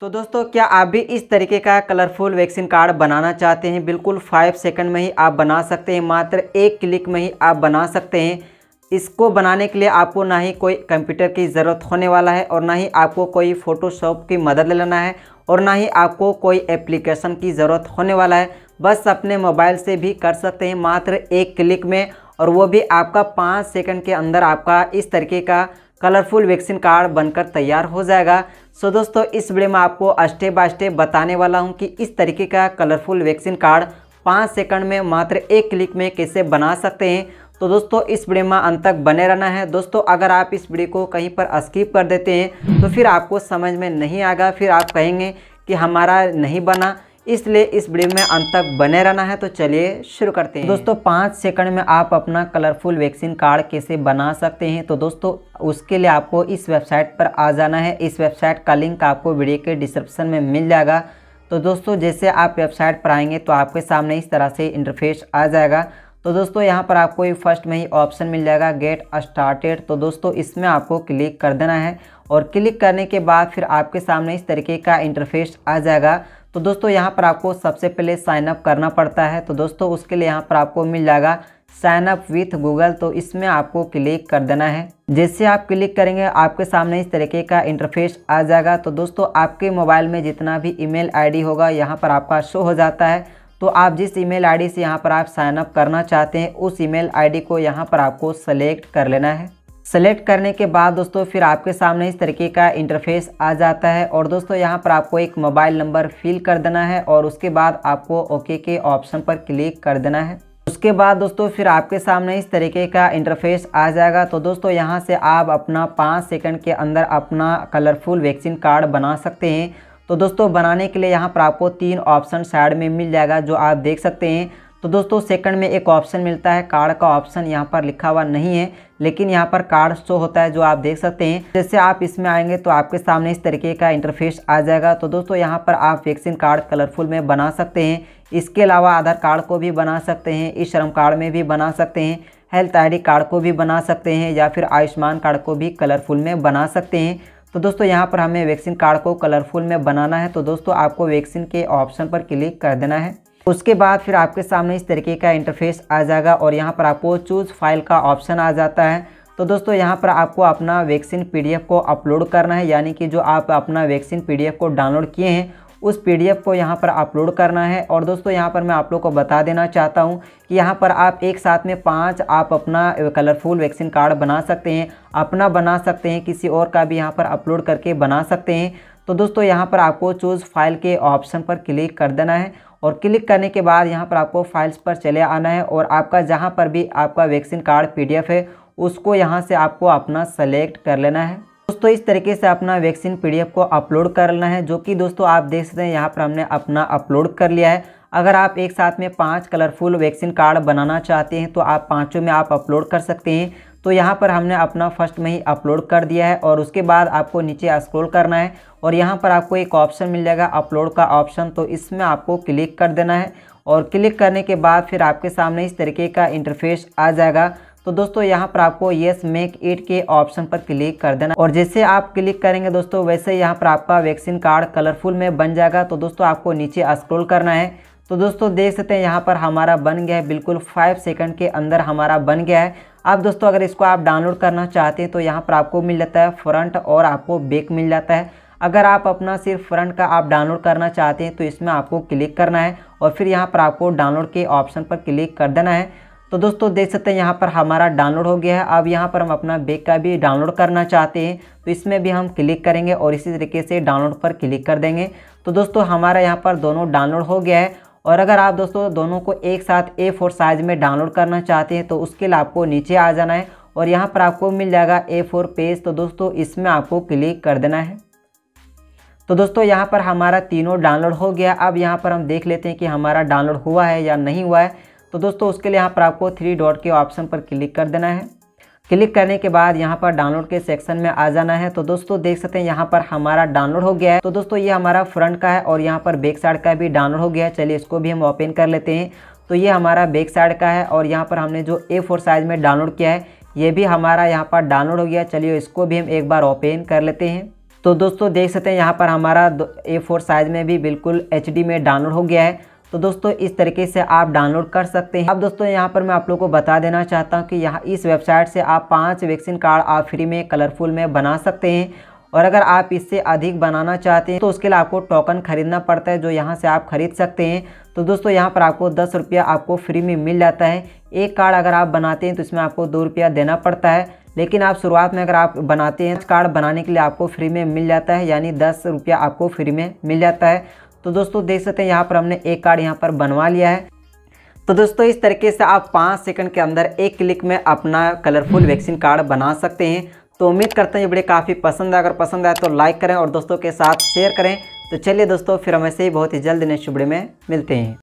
तो दोस्तों क्या आप भी इस तरीके का कलरफुल वैक्सीन कार्ड बनाना चाहते हैं बिल्कुल फाइव सेकंड में ही आप बना सकते हैं मात्र एक क्लिक में ही आप बना सकते हैं इसको बनाने के लिए आपको ना ही कोई कंप्यूटर की ज़रूरत होने वाला है और ना ही आपको कोई फ़ोटोशॉप की मदद लेना है और ना ही आपको कोई एप्लीकेशन की ज़रूरत होने वाला है बस अपने मोबाइल से भी कर सकते हैं मात्र एक क्लिक में और वो भी आपका पाँच सेकंड के अंदर आपका इस तरीके का कलरफुल वैक्सीन कार्ड बनकर तैयार हो जाएगा सो so दोस्तों इस वीडियो में आपको स्टेप बाय स्टेप बताने वाला हूं कि इस तरीके का कलरफुल वैक्सीन कार्ड पाँच सेकंड में मात्र एक क्लिक में कैसे बना सकते हैं तो दोस्तों इस वीडियो में अंत तक बने रहना है दोस्तों अगर आप इस वीडियो को कहीं पर स्किप कर देते हैं तो फिर आपको समझ में नहीं आएगा फिर आप कहेंगे कि हमारा नहीं बना इसलिए इस वीडियो में अंत तक बने रहना है तो चलिए शुरू करते हैं दोस्तों पाँच सेकंड में आप अपना कलरफुल वैक्सीन कार्ड कैसे बना सकते हैं तो दोस्तों उसके लिए आपको इस वेबसाइट पर आ जाना है इस वेबसाइट का लिंक आपको वीडियो के डिस्क्रिप्शन में मिल जाएगा तो दोस्तों जैसे आप वेबसाइट पर आएंगे तो आपके सामने इस तरह से इंटरफेस आ जाएगा तो दोस्तों यहाँ पर आपको फर्स्ट में ही ऑप्शन मिल जाएगा गेट स्टार्टेड तो दोस्तों इसमें आपको क्लिक कर देना है और क्लिक करने के बाद फिर आपके सामने इस तरीके का इंटरफेस आ जाएगा तो दोस्तों यहाँ पर आपको सबसे पहले साइनअप करना पड़ता है तो दोस्तों उसके लिए यहाँ पर आपको मिल जाएगा साइनअप विथ गूगल तो इसमें आपको क्लिक कर देना है जैसे आप क्लिक करेंगे आपके सामने इस तरीके का इंटरफेस आ जाएगा तो दोस्तों आपके मोबाइल में जितना भी ईमेल आईडी होगा यहाँ पर आपका शो हो जाता है तो आप जिस ईमेल आईडी से यहाँ पर आप साइनअप करना चाहते हैं उस ईमेल आईडी को यहाँ पर आपको सेलेक्ट कर लेना है सेलेक्ट करने के बाद दोस्तों फिर आपके सामने इस तरीके का इंटरफेस आ जाता है और दोस्तों यहाँ पर आपको एक मोबाइल नंबर फिल कर देना है और उसके बाद आपको ओके के ऑप्शन पर क्लिक कर देना है उसके बाद दोस्तों फिर आपके सामने इस तरीके का इंटरफेस आ जाएगा तो दोस्तों यहाँ से आप अपना पाँच सेकंड के अंदर अपना कलरफुल वैक्सीन कार्ड बना सकते हैं तो दोस्तों बनाने के लिए यहाँ पर आपको तीन ऑप्शन साइड में मिल जाएगा जो आप देख सकते हैं तो दोस्तों सेकंड में एक ऑप्शन मिलता है कार्ड का ऑप्शन यहाँ पर लिखा हुआ नहीं है लेकिन यहाँ पर कार्ड शो होता है जो आप देख सकते हैं जैसे आप इसमें आएंगे तो आपके सामने इस तरीके का इंटरफेस आ जाएगा तो दोस्तों यहाँ पर आप वैक्सीन कार्ड कलरफुल में बना सकते हैं इसके अलावा आधार कार्ड को भी बना सकते हैं ई श्रम कार्ड में भी बना सकते हैं हेल्थ आई कार्ड को भी बना सकते हैं या फिर आयुष्मान कार्ड को भी कलरफुल में बना सकते हैं तो दोस्तों यहाँ पर हमें वैक्सीन कार्ड को कलरफुल में बनाना है तो दोस्तों आपको वैक्सीन के ऑप्शन पर क्लिक कर देना है उसके बाद फिर आपके सामने इस तरीके का इंटरफेस आ जाएगा और यहाँ पर आपको चूज़ फाइल का ऑप्शन आ जाता है तो दोस्तों यहाँ पर आपको अपना वैक्सीन पीडीएफ को अपलोड करना है यानी कि जो आप अपना वैक्सीन पीडीएफ को डाउनलोड किए हैं उस पीडीएफ को यहाँ पर अपलोड करना है और दोस्तों यहाँ पर मैं आप लोग को बता देना चाहता हूँ कि यहाँ पर आप एक साथ में पांच आप अपना कलरफुल वैक्सीन कार्ड बना सकते हैं अपना बना सकते हैं किसी और का भी यहाँ पर अपलोड करके बना सकते हैं तो दोस्तों यहाँ पर आपको चूज़ फाइल के ऑप्शन पर क्लिक कर देना है और क्लिक करने के बाद यहाँ पर आपको फाइल्स पर चले आना है और आपका जहाँ पर भी आपका वैक्सीन कार्ड पी है उसको यहाँ से आपको अपना सेलेक्ट कर लेना है दोस्तों इस तरीके से अपना वैक्सीन पीडीएफ को अपलोड कर लेना है जो कि दोस्तों आप देख सकते हैं यहाँ पर हमने अपना अपलोड कर लिया है अगर आप एक साथ में पांच कलरफुल वैक्सीन कार्ड बनाना चाहते हैं तो आप पांचों में आप अपलोड कर सकते हैं तो यहाँ पर हमने अपना फर्स्ट में ही अपलोड कर दिया है और उसके बाद आपको नीचे स्क्रॉल करना है और यहाँ पर आपको एक ऑप्शन मिल जाएगा अपलोड का ऑप्शन तो इसमें आपको क्लिक कर देना है और क्लिक करने के बाद फिर आपके सामने इस तरीके का इंटरफेस आ जाएगा तो दोस्तों यहाँ पर आपको येस मेक इट के ऑप्शन पर क्लिक कर देना और जैसे आप क्लिक करेंगे दोस्तों वैसे यहाँ पर आपका वैक्सीन कार्ड कलरफुल में बन जाएगा तो दोस्तों आपको नीचे स्क्रॉल करना है तो दोस्तों देख सकते हैं यहाँ पर हमारा बन गया है बिल्कुल फाइव सेकंड के अंदर हमारा बन गया है अब दोस्तों अगर इसको आप डाउनलोड करना चाहते हैं तो यहाँ पर आपको मिल जाता है फ्रंट और आपको बेक मिल जाता है अगर आप अपना सिर्फ फ्रंट का आप डाउनलोड करना चाहते हैं तो इसमें आपको क्लिक करना है और फिर यहाँ पर आपको डाउनलोड के ऑप्शन पर क्लिक कर देना है तो दोस्तों देख सकते हैं यहाँ पर हमारा डाउनलोड हो गया है अब यहाँ पर हम अपना बेक का भी डाउनलोड करना चाहते हैं तो इसमें भी हम क्लिक करेंगे और इसी तरीके से डाउनलोड पर क्लिक कर देंगे तो दोस्तों हमारा यहाँ पर दोनों डाउनलोड हो गया है और अगर आप दोस्तों दोनों को एक साथ ए फोर साइज़ में डाउनलोड करना चाहते हैं तो उसके लिए आपको नीचे आ जाना है और यहाँ पर आपको मिल जाएगा ए फोर पेज तो दोस्तों इसमें आपको क्लिक कर देना है तो दोस्तों यहाँ पर हमारा तीनों डाउनलोड हो गया अब यहाँ पर हम देख लेते हैं कि हमारा डाउनलोड हुआ है या नहीं हुआ है तो दोस्तों उसके लिए यहाँ पर आपको थ्री डॉट के ऑप्शन पर क्लिक कर देना है क्लिक करने के बाद यहाँ पर डाउनलोड के सेक्शन में आ जाना है तो दोस्तों देख सकते हैं यहाँ पर हमारा डाउनलोड हो गया है तो दोस्तों ये हमारा फ्रंट का है और यहाँ पर बैक साइड का भी डाउनलोड हो गया है चलिए इसको भी हम ओपन कर लेते हैं तो ये हमारा बैक साइड का है और यहाँ पर हमने जो ए फोर साइज में डाउनलोड किया है ये भी हमारा यहाँ पर डाउनलोड हो गया चलिए इसको भी हम एक बार ओपन कर लेते हैं तो दोस्तों देख सकते हैं यहाँ पर हमारा ए फोर साइज़ में भी बिल्कुल एच में डाउनलोड हो गया है तो दोस्तों इस तरीके से आप डाउनलोड कर सकते हैं अब दोस्तों यहाँ पर मैं आप लोगों को बता देना चाहता हूँ कि यहाँ इस वेबसाइट से आप पाँच वैक्सीन कार्ड आप फ्री में कलरफुल में बना सकते हैं और अगर आप इससे अधिक बनाना चाहते हैं तो उसके लिए आपको टोकन खरीदना पड़ता है जो यहाँ से आप खरीद सकते हैं तो दोस्तों यहाँ पर आपको दस रुपया आपको फ्री में मिल जाता है एक कार्ड अगर आप बनाते हैं तो इसमें आपको दो रुपया देना पड़ता है लेकिन आप शुरुआत में अगर आप बनाते हैं कार्ड बनाने के लिए आपको फ्री में मिल जाता है यानी दस रुपया आपको फ्री में मिल जाता है तो दोस्तों देख सकते हैं यहाँ पर हमने एक कार्ड यहाँ पर बनवा लिया है तो दोस्तों इस तरीके से आप पाँच सेकंड के अंदर एक क्लिक में अपना कलरफुल वैक्सीन कार्ड बना सकते हैं तो उम्मीद करते हैं ये बड़े काफ़ी पसंद है अगर पसंद आए तो लाइक करें और दोस्तों के साथ शेयर करें तो चलिए दोस्तों फिर हम ऐसे ही बहुत ही जल्द नेक्स्ट वीडियो में मिलते हैं